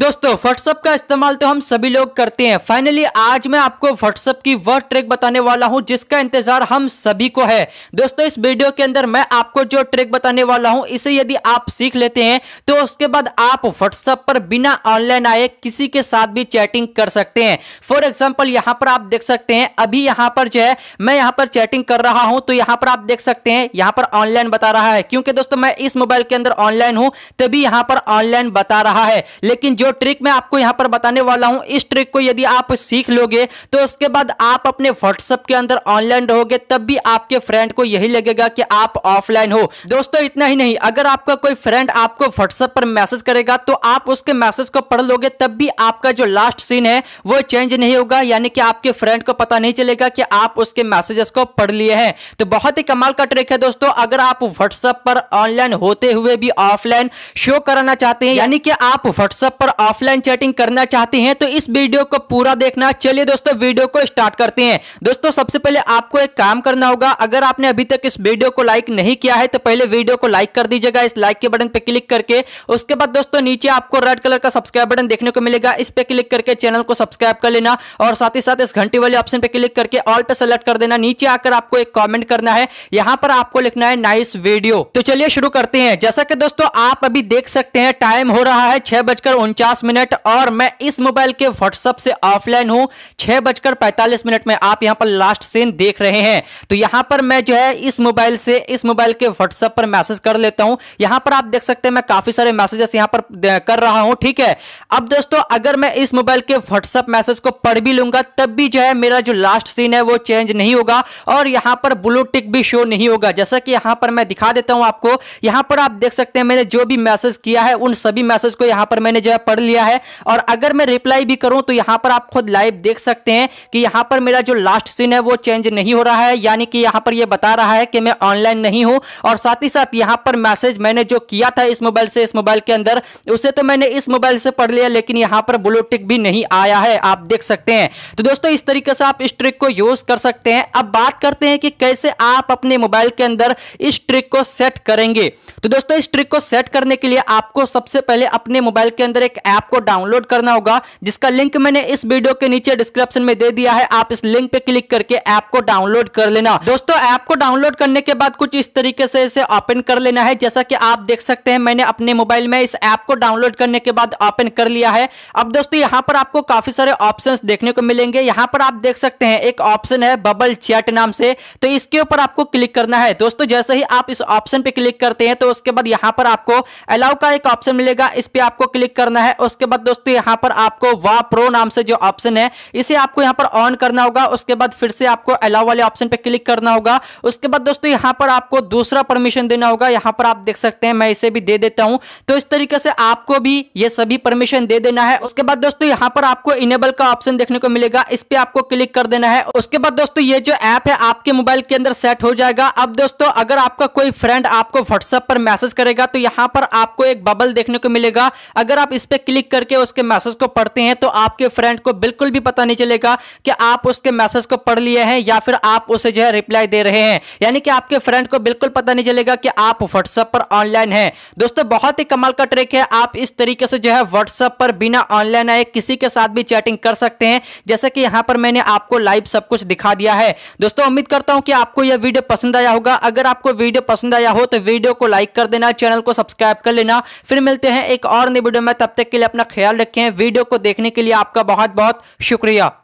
दोस्तों व्हाट्सअप का इस्तेमाल तो हम सभी लोग करते हैं फाइनली आज मैं आपको व्हाट्सअप की वह ट्रिक बताने वाला हूं जिसका इंतजार हम सभी को है दोस्तों इस वीडियो के अंदर मैं आपको जो ट्रिक बताने वाला हूं इसे यदि आप सीख लेते हैं तो उसके बाद आप व्हाट्सअप पर बिना ऑनलाइन आए किसी के साथ भी चैटिंग कर सकते हैं फॉर एग्जाम्पल यहाँ पर आप देख सकते हैं अभी यहाँ पर जो है मैं यहाँ पर चैटिंग कर रहा हूं तो यहाँ पर आप देख सकते हैं यहाँ पर ऑनलाइन बता रहा है क्योंकि दोस्तों मैं इस मोबाइल के अंदर ऑनलाइन हूँ तभी यहाँ पर ऑनलाइन बता रहा है लेकिन जो ट्रिक मैं आपको यहां पर बताने वाला हूं इस ट्रिक को यदि आप सीख लोगे तो उसके बाद आप अपने व्हाट्सएप के अंदर ऑनलाइन रहोगे तब भी आपके फ्रेंड को यही लगेगा कि आप ऑफलाइन हो दोस्तों इतना ही नहीं अगर आपका कोई फ्रेंड आपको व्हाट्सएप पर मैसेज करेगा तो आप उसके मैसेज को पढ़ लोगे तब भी आपका जो लास्ट सीन है वो चेंज नहीं होगा यानी कि आपके फ्रेंड को पता नहीं चलेगा कि आप उसके मैसेजेस को पढ़ लिए हैं तो बहुत ही कमाल का ट्रिक है दोस्तों अगर आप व्हाट्सएप पर ऑनलाइन होते हुए भी ऑफलाइन शो कराना चाहते हैं यानी कि आप व्हाट्सएप पर अगर ऑफलाइन चैटिंग करना चाहते हैं तो इस वीडियो को पूरा देखना चलिए दोस्तों वीडियो को स्टार्ट करते हैं दोस्तों सबसे पहले आपको एक काम करना होगा अगर आपने अभी तक इस वीडियो को लाइक नहीं किया है तो पहले वीडियो को लाइक कर दीजिएगा इस लाइक के बटन पर क्लिक करके उसके बाद दोस्तों नीचे आपको रेड कलर का सब्सक्राइब बटन देखने को मिलेगा इस पर क्लिक करके चैनल को सब्सक्राइब कर लेना और साथ ही साथ इस घंटी वाले ऑप्शन पर क्लिक करके ऑल पर सेलेक्ट कर देना नीचे आकर आपको एक कॉमेंट करना है यहाँ पर आपको लिखना है नाइस वीडियो तो चलिए शुरू करते हैं जैसा कि दोस्तों आप अभी देख सकते हैं टाइम हो रहा है छह बजकर 50 मिनट और मैं इस मोबाइल के व्हाट्सएप से ऑफलाइन हूं छह बजकर पैंतालीस मिनट में आप यहां पर लास्ट सीन देख रहे हैं तो यहां पर मैं जो है इस मोबाइल से इस मोबाइल के व्हाट्सएप पर मैसेज कर लेता हूं यहां पर आप देख सकते हैं मैं काफी सारे मैसेजेस यहां पर कर रहा हूं ठीक है अब दोस्तों अगर मैं इस मोबाइल के व्हाट्सएप मैसेज को पढ़ भी लूंगा तब भी जो है मेरा जो लास्ट सीन है वो चेंज नहीं होगा और यहां पर ब्लू टिक भी शो नहीं होगा जैसा कि यहां पर मैं दिखा देता हूं आपको यहां पर आप देख सकते हैं मैंने जो भी मैसेज किया है उन सभी मैसेज को यहां पर मैंने जो है पढ़ लिया है और अगर मैं रिप्लाई भी करूं तो यहां पर आप खुद लाइव देख सकते हैं कि यहां पर मेरा जो लास्ट सीन है वो चेंज नहीं हो रहा है यानी कि यहां पर ये बता रहा है कि मैं ऑनलाइन नहीं हूं और साथ ही साथ यहां पर मैसेज मैंने जो किया था इस मोबाइल से इस मोबाइल के अंदर उसे तो मैंने इस मोबाइल से पढ़ लिया लेकिन यहां पर ब्लूटिक भी नहीं आया है आप देख सकते हैं तो दोस्तों इस तरीके से आप इस ट्रिक को यूज कर सकते हैं अब बात करते हैं कि कैसे आप अपने मोबाइल के अंदर इस ट्रिक को सेट करेंगे तो दोस्तों इस ट्रिक को सेट करने के लिए आपको सबसे पहले अपने मोबाइल के अंदर एक ऐप को डाउनलोड करना होगा जिसका लिंक मैंने इस वीडियो के नीचे डिस्क्रिप्शन में दे दिया है आप इस लिंक पे क्लिक करके ऐप को डाउनलोड कर लेना दोस्तों ऐप को डाउनलोड करने के बाद कुछ इस तरीके से इसे ओपन कर लेना है जैसा कि आप देख सकते हैं मैंने अपने मोबाइल में इस ऐप को डाउनलोड करने के बाद ओपन कर लिया है अब दोस्तों यहाँ पर आपको काफी सारे ऑप्शन देखने को मिलेंगे यहाँ पर आप देख सकते हैं एक ऑप्शन है बबल चैट नाम से तो इसके ऊपर आपको क्लिक करना है दोस्तों जैसे ही आप इस ऑप्शन पे क्लिक करते हैं तो उसके बाद यहाँ पर आपको अलाउ का एक ऑप्शन मिलेगा इस पे आपको क्लिक करना है है उसके बाद दोस्तों यहां पर आपको वा प्रो नाम से जो ऑप्शन है इसे आपको यहां पर ऑन करना होगा उसके बाद फिर से आपको अलाव वाले ऑप्शन पे क्लिक करना होगा उसके बाद दोस्तों यहां पर आपको दूसरा परमिशन देना होगा यहां पर आप देख सकते हैं मैं इसे भी दे देता हूं तो इस तरीके से आपको भी ये सभी परमिशन दे देना है उसके बाद दोस्तों यहां पर आपको इनेबल का ऑप्शन देखने को मिलेगा इस पर आपको क्लिक कर देना है उसके बाद दोस्तों ये जो ऐप है आपके मोबाइल के अंदर सेट हो जाएगा अब दोस्तों अगर आपका कोई फ्रेंड आपको व्हाट्सएप पर मैसेज करेगा तो यहां पर आपको एक बबल देखने को मिलेगा अगर आप इस पर क्लिक करके उसके मैसेज को पढ़ते हैं तो आपके फ्रेंड को बिल्कुल भी पता नहीं चलेगा कि आप उसके मैसेज को पढ़ लिए हैं या फिर आप उसे जो है रिप्लाई दे रहे हैं यानी कि आपके फ्रेंड को बिल्कुल पता नहीं चलेगा कि आप व्हाट्सएप पर ऑनलाइन है दोस्तों बहुत ही कमाल का ट्रिक है आप इस तरीके से जो है व्हाट्सएप पर बिना ऑनलाइन आए किसी के साथ भी चैटिंग कर सकते हैं जैसे कि यहाँ पर मैंने आपको लाइव सब कुछ दिखा दिया है दोस्तों उम्मीद करता हूं कि आपको यह वीडियो पसंद आया होगा अगर आपको वीडियो पसंद आया हो तो वीडियो को लाइक कर देना चैनल को सब्सक्राइब कर लेना फिर मिलते हैं एक और नई वीडियो में तब तक के लिए अपना ख्याल रखें वीडियो को देखने के लिए आपका बहुत बहुत शुक्रिया